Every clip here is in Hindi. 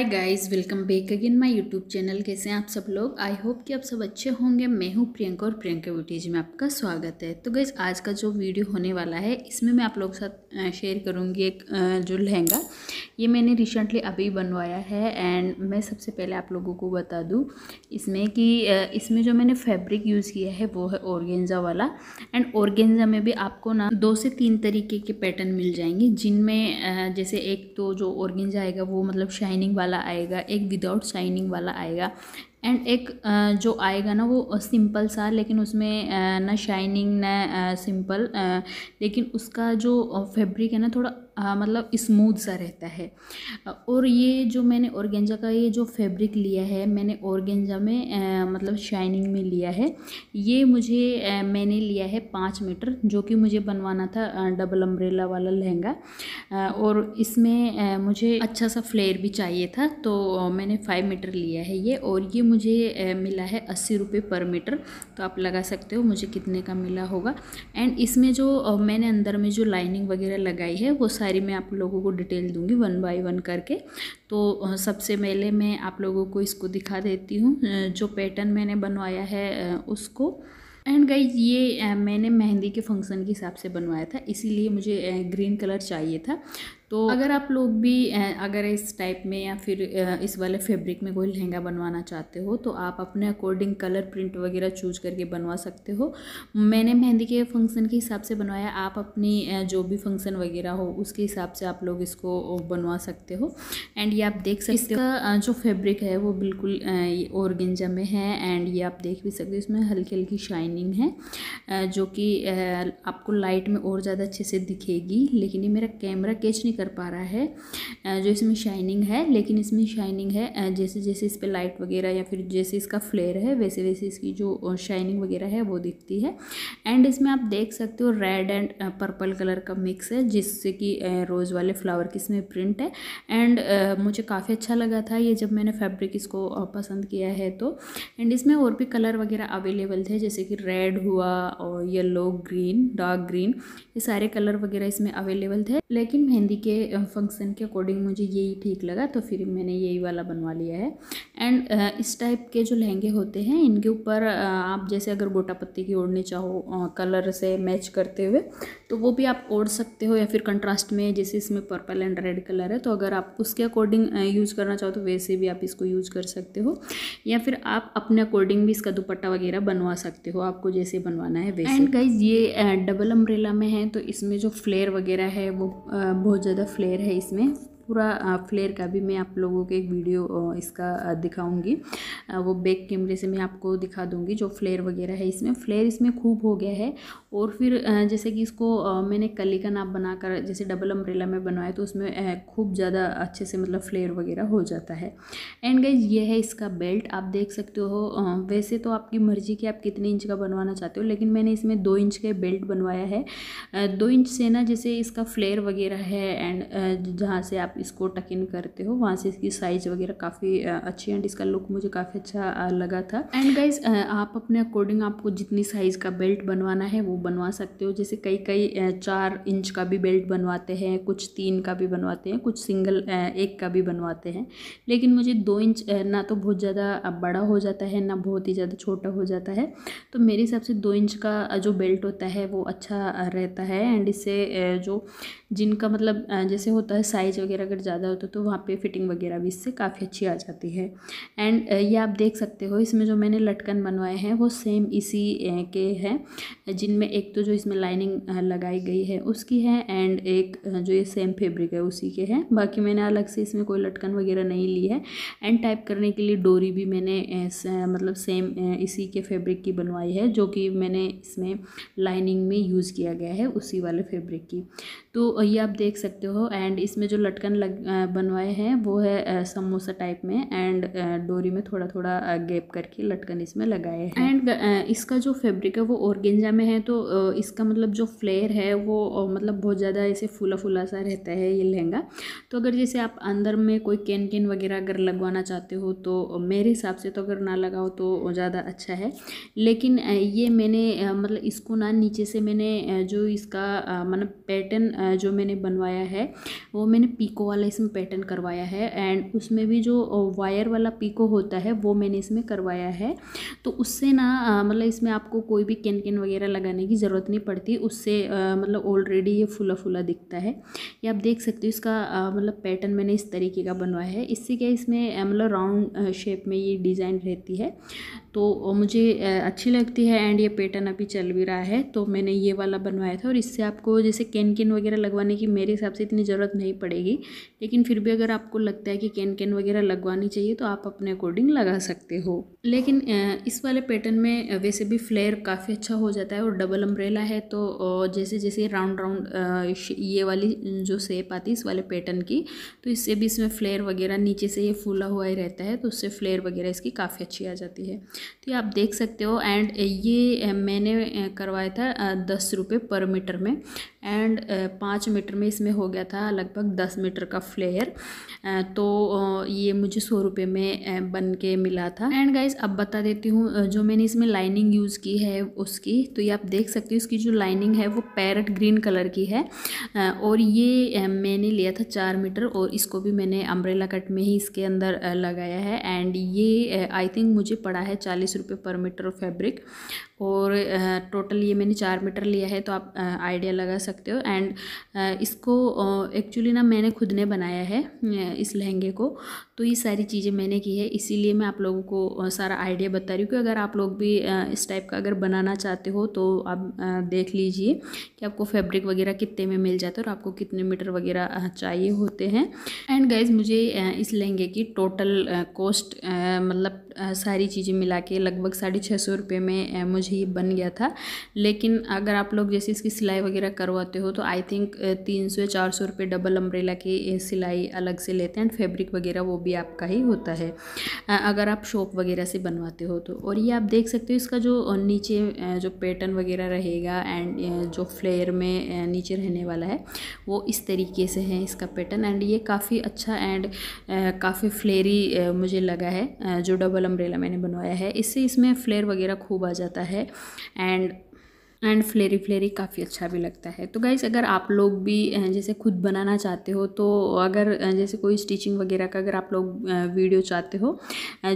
hi guys welcome back again my YouTube channel कैसे हैं आप सब लोग आई होप कि आप सब अच्छे होंगे मैं हूँ प्रियंका और प्रियंका ब्यूटीज में आपका स्वागत है तो गाइस आज का जो वीडियो होने वाला है इसमें मैं आप लोगों के साथ शेयर करूँगी एक जो लहंगा ये मैंने रिसेंटली अभी बनवाया है एंड मैं सबसे पहले आप लोगों को बता दूँ इसमें कि इसमें जो मैंने फैब्रिक यूज़ किया है वो है ऑर्गेंजा वाला एंड ऑर्गेंजा में भी आपको ना दो से तीन तरीके के पैटर्न मिल जाएंगे जिनमें जैसे एक तो जो ऑर्गेंजा आएगा वो मतलब शाइनिंग वाला वाला आएगा एक विदाउट शाइनिंग वाला आएगा एंड एक जो आएगा ना वो सिंपल सा लेकिन उसमें ना शाइनिंग ना सिंपल लेकिन उसका जो फैब्रिक है ना थोड़ा आ, मतलब स्मूथ सा रहता है और ये जो मैंने ऑर्गेंजा का ये जो फैब्रिक लिया है मैंने ऑर्गेंजा में आ, मतलब शाइनिंग में लिया है ये मुझे आ, मैंने लिया है पाँच मीटर जो कि मुझे बनवाना था डबल अम्ब्रेला वाला लहंगा और इसमें मुझे अच्छा सा फ्लेयर भी चाहिए था तो मैंने फाइव मीटर लिया है ये और ये मुझे मिला है अस्सी रुपये पर मीटर तो आप लगा सकते हो मुझे कितने का मिला होगा एंड इसमें जो मैंने अंदर में जो लाइनिंग वगैरह लगाई है वो सारी मैं आप लोगों को डिटेल दूँगी वन बाई वन करके तो सबसे पहले मैं आप लोगों को इसको दिखा देती हूँ जो पैटर्न मैंने बनवाया है उसको एंड गाइज ये मैंने मेहंदी के फंक्शन के हिसाब से बनवाया था इसीलिए मुझे ग्रीन कलर चाहिए था तो अगर आप लोग भी अगर इस टाइप में या फिर इस वाले फैब्रिक में कोई लहंगा बनवाना चाहते हो तो आप अपने अकॉर्डिंग कलर प्रिंट वगैरह चूज करके बनवा सकते हो मैंने मेहंदी के फंक्शन के हिसाब से बनवाया आप अपनी जो भी फंक्शन वगैरह हो उसके हिसाब से आप लोग इसको बनवा सकते हो एंड ये आप देख सकते हो जो फेब्रिक है वो बिल्कुल औरगेंजा में है एंड ये आप देख भी सकते हो इसमें हल्की हल्की शाइनिंग है जो कि आपको लाइट में और ज़्यादा अच्छे से दिखेगी लेकिन ये मेरा कैमरा कैच नहीं कर पा रहा है जो इसमें शाइनिंग है लेकिन इसमें शाइनिंग है जैसे जैसे इस पर लाइट वगैरह या फिर जैसे इसका फ्लेयर है वैसे वैसे इसकी जो शाइनिंग वगैरह है वो दिखती है एंड इसमें आप देख सकते हो रेड एंड पर्पल कलर का मिक्स है जिससे कि रोज़ वाले फ्लावर की इसमें प्रिंट है एंड मुझे काफ़ी अच्छा लगा था ये जब मैंने फैब्रिक इसको पसंद किया है तो एंड इसमें और भी कलर वगैरह अवेलेबल थे जैसे कि रेड हुआ और येलो ग्रीन डार्क ग्रीन ये सारे कलर वगैरह इसमें अवेलेबल थे लेकिन मेहंदी के के फंक्शन के अकॉर्डिंग मुझे यही ठीक लगा तो फिर मैंने यही वाला बनवा लिया है एंड इस टाइप के जो लहंगे होते हैं इनके ऊपर आप जैसे अगर गोटा पत्ती की ओढ़नी चाहो कलर से मैच करते हुए तो वो भी आप ओढ़ सकते हो या फिर कंट्रास्ट में जैसे इसमें पर्पल एंड रेड कलर है तो अगर आप उसके अकॉर्डिंग यूज़ करना चाहो तो वैसे भी आप इसको यूज़ कर सकते हो या फिर आप अपने अकॉर्डिंग भी इसका दुपट्टा वगैरह बनवा सकते हो आपको जैसे बनवाना है वैसे एंड गाइज ये डबल अम्ब्रेला में है तो इसमें जो फ्लेयर वगैरह है वो बहुत ज़्यादा ज़्यादा फ्लेयर है इसमें पूरा फ्लेयर का भी मैं आप लोगों के एक वीडियो इसका दिखाऊंगी वो बैक कैमरे से मैं आपको दिखा दूंगी जो फ्लेयर वगैरह है इसमें फ्लेयर इसमें खूब हो गया है और फिर जैसे कि इसको मैंने कली का नाप बनाकर जैसे डबल अम्ब्रेला में बनवाया तो उसमें खूब ज़्यादा अच्छे से मतलब फ्लेयर वगैरह हो जाता है एंड गाइज ये है इसका बेल्ट आप देख सकते हो वैसे तो आपकी मर्ज़ी की आप कितने इंच का बनवाना चाहते हो लेकिन मैंने इसमें दो इंच का बेल्ट बनवाया है दो इंच से ना जैसे इसका फ्लेयर वगैरह है एंड जहाँ से आप इसको टक इन करते हो वहाँ से इसकी साइज वगैरह काफ़ी अच्छी एंड इसका लुक मुझे काफ़ी अच्छा लगा था एंड गाइज आप अपने अकॉर्डिंग आपको जितनी साइज़ का बेल्ट बनवाना है वो बनवा सकते हो जैसे कई कई चार इंच का भी बेल्ट बनवाते हैं कुछ तीन का भी बनवाते हैं कुछ सिंगल एक का भी बनवाते हैं लेकिन मुझे दो इंच ना तो बहुत ज़्यादा बड़ा हो जाता है ना बहुत ही ज़्यादा छोटा हो जाता है तो मेरे हिसाब से दो इंच का जो बेल्ट होता है वो अच्छा रहता है एंड इससे जो जिनका मतलब जैसे होता है साइज वगैरह वगैरह अगर ज़्यादा होता तो वहाँ पे फिटिंग वगैरह भी इससे काफ़ी अच्छी आ जाती है एंड ये आप देख सकते हो इसमें जो मैंने लटकन बनवाए हैं वो सेम इसी के हैं जिनमें एक तो जो इसमें लाइनिंग लगाई गई है उसकी है एंड एक जो ये सेम फेब्रिक है उसी के हैं बाकी मैंने अलग से इसमें कोई लटकन वगैरह नहीं ली है एंड टाइप करने के लिए डोरी भी मैंने मतलब सेम इसी के फेब्रिक की बनवाई है जो कि मैंने इसमें लाइनिंग में यूज़ किया गया है उसी वाले फेब्रिक की तो ये आप देख सकते हो एंड इसमें जो लटकन बटन लग बनवाए हैं वो है समोसा टाइप में एंड डोरी में थोड़ा थोड़ा गैप करके लटकन इसमें लगाए हैं एंड इसका जो फैब्रिक है वो ऑर्गेंजा में है तो इसका मतलब जो फ्लेयर है वो मतलब बहुत ज़्यादा ऐसे फूला फूला सा रहता है ये लहंगा तो अगर जैसे आप अंदर में कोई कैन कैन वगैरह अगर लगवाना चाहते हो तो मेरे हिसाब से तो अगर ना लगाओ तो ज़्यादा अच्छा है लेकिन ये मैंने मतलब इसको ना नीचे से मैंने जो इसका मतलब पैटर्न जो मैंने बनवाया है वो मैंने पीको पीको वाला इसमें पैटर्न करवाया है एंड उसमें भी जो वायर वाला पीको होता है वो मैंने इसमें करवाया है तो उससे ना मतलब इसमें आपको कोई भी कैन कैन वगैरह लगाने की ज़रूरत नहीं पड़ती उससे मतलब ऑलरेडी ये फूला फुला दिखता है ये आप देख सकते हो इसका मतलब पैटर्न मैंने इस तरीके का बनवाया है इससे क्या इसमें मतलब राउंड शेप में ये डिज़ाइन रहती है तो मुझे अच्छी लगती है एंड ये पैटर्न अभी चल भी रहा है तो मैंने ये वाला बनवाया था और इससे आपको जैसे कैन कैन वगैरह लगवाने की मेरे हिसाब से इतनी ज़रूरत नहीं पड़ेगी लेकिन फिर भी अगर आपको लगता है कि कैन कैन वगैरह लगवानी चाहिए तो आप अपने अकॉर्डिंग लगा सकते हो लेकिन इस वाले पैटर्न में वैसे भी फ्लेयर काफ़ी अच्छा हो जाता है और डबल अम्ब्रेला है तो जैसे जैसे राउंड राउंड ये वाली जो सेप आती है इस वाले पैटर्न की तो इससे भी इसमें फ्लेयर वगैरह नीचे से ये फूला हुआ ही रहता है तो उससे फ्लेयर वगैरह इसकी काफ़ी अच्छी आ जाती है तो ये आप देख सकते हो एंड ये मैंने करवाया था दस रुपये पर मीटर में एंड पाँच मीटर में इसमें हो गया था लगभग दस मीटर का फ्लेयर तो ये मुझे सौ रुपये में बन के मिला था एंड गाइज अब बता देती हूँ जो मैंने इसमें लाइनिंग यूज़ की है उसकी तो ये आप देख सकते हो इसकी जो लाइनिंग है वो पैरट ग्रीन कलर की है और ये मैंने लिया था चार मीटर और इसको भी मैंने अम्ब्रेला कट में ही इसके अंदर लगाया है एंड ये आई थिंक मुझे पड़ा है चार चालीस रुपये पर मीटर फैब्रिक और टोटल ये मैंने चार मीटर लिया है तो आप आइडिया लगा सकते हो एंड इसको एक्चुअली ना मैंने खुद ने बनाया है इस लहंगे को तो ये सारी चीज़ें मैंने की है इसीलिए मैं आप लोगों को सारा आइडिया बता रही हूँ कि अगर आप लोग भी इस टाइप का अगर बनाना चाहते हो तो आप देख लीजिए कि आपको फैब्रिक वगैरह कितने में मिल जाता है और आपको कितने मीटर वगैरह चाहिए होते हैं एंड गाइज मुझे इस लहंगे की टोटल कॉस्ट मतलब सारी चीज़ें मिला के लगभग साढ़े छः सौ रुपये में मुझे ही बन गया था लेकिन अगर आप लोग जैसे इसकी सिलाई वगैरह करवाते हो तो आई थिंक तीन सौ चार सौ रुपये डबल अम्ब्रेला की सिलाई अलग से लेते हैं एंड फेब्रिक वगैरह वो भी आपका ही होता है अगर आप शॉप वगैरह से बनवाते हो तो और ये आप देख सकते हो इसका जो नीचे जो पैटर्न वगैरह रहेगा एंड जो फ्लेयर में नीचे रहने वाला है वो इस तरीके से है इसका पैटर्न एंड ये काफ़ी अच्छा एंड काफ़ी फ्लेरी मुझे लगा है जो डबल अम्ब्रेला मैंने बनवाया है इससे इसमें फ्लेयर वगैरह खूब आ जाता है है एंड एंड फ्लेरी फ्लेरी काफ़ी अच्छा भी लगता है तो गाइज़ अगर आप लोग भी जैसे खुद बनाना चाहते हो तो अगर जैसे कोई स्टिचिंग वगैरह का अगर आप लोग वीडियो चाहते हो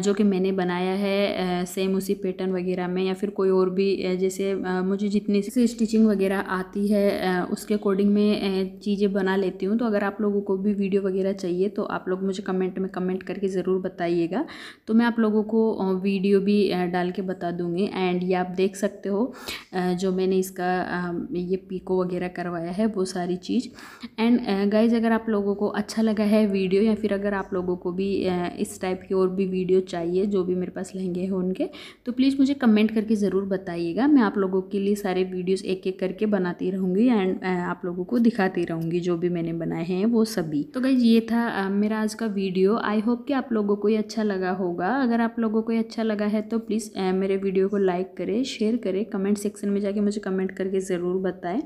जो कि मैंने बनाया है सेम उसी पैटर्न वगैरह में या फिर कोई और भी जैसे मुझे जितनी स्टिचिंग वगैरह आती है उसके अकॉर्डिंग में चीज़ें बना लेती हूँ तो अगर आप लोगों को भी वीडियो वगैरह चाहिए तो आप लोग मुझे कमेंट में कमेंट करके ज़रूर बताइएगा तो मैं आप लोगों को वीडियो भी डाल के बता दूँगी एंड ये आप देख सकते हो जो मैंने इसका ये पीको वगैरह करवाया है वो सारी चीज़ एंड गाइज अगर आप लोगों को अच्छा लगा है वीडियो या फिर अगर आप लोगों को भी इस टाइप की और भी वीडियो चाहिए जो भी मेरे पास लहंगे हैं उनके तो प्लीज़ मुझे कमेंट करके ज़रूर बताइएगा मैं आप लोगों के लिए सारे वीडियोज एक एक करके बनाती रहूँगी एंड आप लोगों को दिखाती रहूँगी जो भी मैंने बनाए हैं वो सभी तो गाइज ये था मेरा आज का वीडियो आई होप कि आप लोगों को ये अच्छा लगा होगा अगर आप लोगों को ये अच्छा लगा है तो प्लीज़ मेरे वीडियो को लाइक करें शेयर करें कमेंट सेक्शन में जाके मुझे कमेंट करके ज़रूर बताएं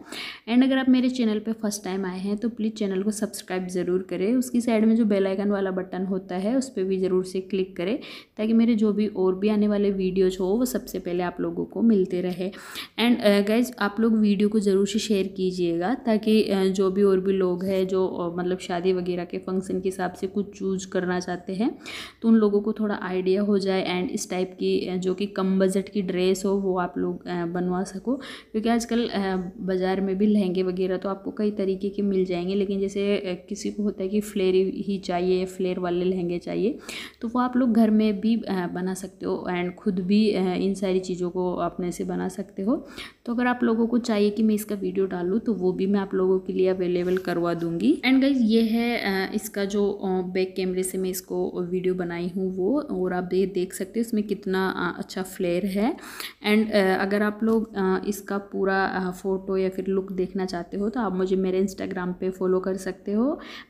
एंड अगर आप मेरे चैनल पे फर्स्ट टाइम आए हैं तो प्लीज़ चैनल को सब्सक्राइब ज़रूर करें उसकी साइड में जो बेल आइकन वाला बटन होता है उस पर भी ज़रूर से क्लिक करें ताकि मेरे जो भी और भी आने वाले वीडियोज़ हो वो सबसे पहले आप लोगों को मिलते रहे एंड गाइज आप लोग वीडियो को ज़रूर से शेयर कीजिएगा ताकि जो भी और भी लोग हैं जो मतलब शादी वगैरह के फंक्शन के हिसाब से कुछ चूज करना चाहते हैं तो उन लोगों को थोड़ा आइडिया हो जाए एंड इस टाइप की जो कि कम बजट की ड्रेस हो वो आप लोग बनवा सको क्योंकि आजकल बाज़ार में भी लहंगे वगैरह तो आपको कई तरीके के मिल जाएंगे लेकिन जैसे किसी को होता है कि फ्लेयर ही चाहिए फ्लेयर वाले लहंगे चाहिए तो वो आप लोग घर में भी बना सकते हो एंड खुद भी इन सारी चीज़ों को अपने से बना सकते हो तो अगर आप लोगों को चाहिए कि मैं इसका वीडियो डालूँ तो वो भी मैं आप लोगों के लिए अवेलेबल करवा दूँगी एंड गाइज ये है इसका जो बैक कैमरे से मैं इसको वीडियो बनाई हूँ वो और आप ये देख सकते हो इसमें कितना अच्छा फ्लेयर है एंड अगर आप लोग इस इसका पूरा फ़ोटो या फिर लुक देखना चाहते हो तो आप मुझे मेरे इंस्टाग्राम पे फॉलो कर सकते हो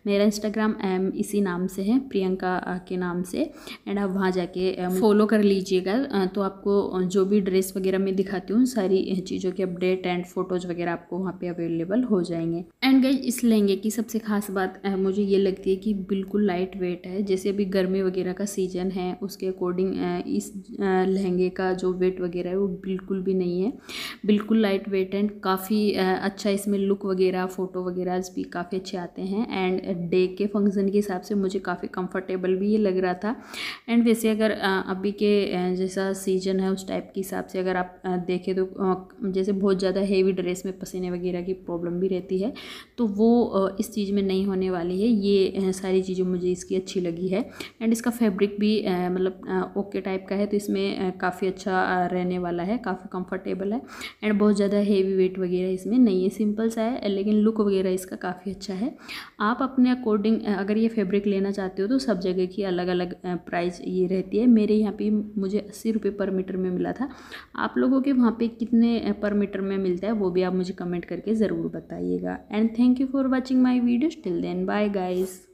मेरा इंस्टाग्राम एम इसी नाम से है प्रियंका के नाम से एंड आप वहाँ जाके फॉलो कर लीजिएगा तो आपको जो भी ड्रेस वगैरह मैं दिखाती हूँ सारी चीज़ों के अपडेट एंड फ़ोटोज़ वगैरह आपको वहाँ पर अवेलेबल हो जाएंगे एंड गई इस लहंगे की सबसे ख़ास बात मुझे ये लगती है कि बिल्कुल लाइट वेट है जैसे अभी गर्मी वगैरह का सीज़न है उसके अकॉर्डिंग इस लहंगे का जो वेट वगैरह है वो बिल्कुल भी नहीं है बिल्कुल बिल्कुल लाइट वेट एंड काफ़ी अच्छा इसमें लुक वगैरह फ़ोटो वगैरह भी काफ़ी अच्छे आते हैं एंड डे के फंक्शन के हिसाब से मुझे काफ़ी कंफर्टेबल भी ये लग रहा था एंड वैसे अगर अभी के जैसा सीजन है उस टाइप के हिसाब से अगर आप देखें तो जैसे बहुत ज़्यादा हेवी ड्रेस में पसीने वगैरह की प्रॉब्लम भी रहती है तो वो इस चीज़ में नहीं होने वाली है ये सारी चीज़ें मुझे इसकी अच्छी लगी है एंड इसका फैब्रिक भी मतलब ओके टाइप का है तो इसमें काफ़ी अच्छा रहने वाला है काफ़ी कम्फर्टेबल है एंड बहुत ज़्यादा हेवी वेट वगैरह इसमें नहीं है सिंपल सा है लेकिन लुक वगैरह इसका काफ़ी अच्छा है आप अपने अकॉर्डिंग अगर ये फैब्रिक लेना चाहते हो तो सब जगह की अलग अलग प्राइस ये रहती है मेरे यहाँ पे मुझे अस्सी रुपये पर मीटर में मिला था आप लोगों के वहाँ पे कितने पर मीटर में मिलता है वो भी आप मुझे कमेंट करके ज़रूर बताइएगा and thank you for watching my videos till then bye guys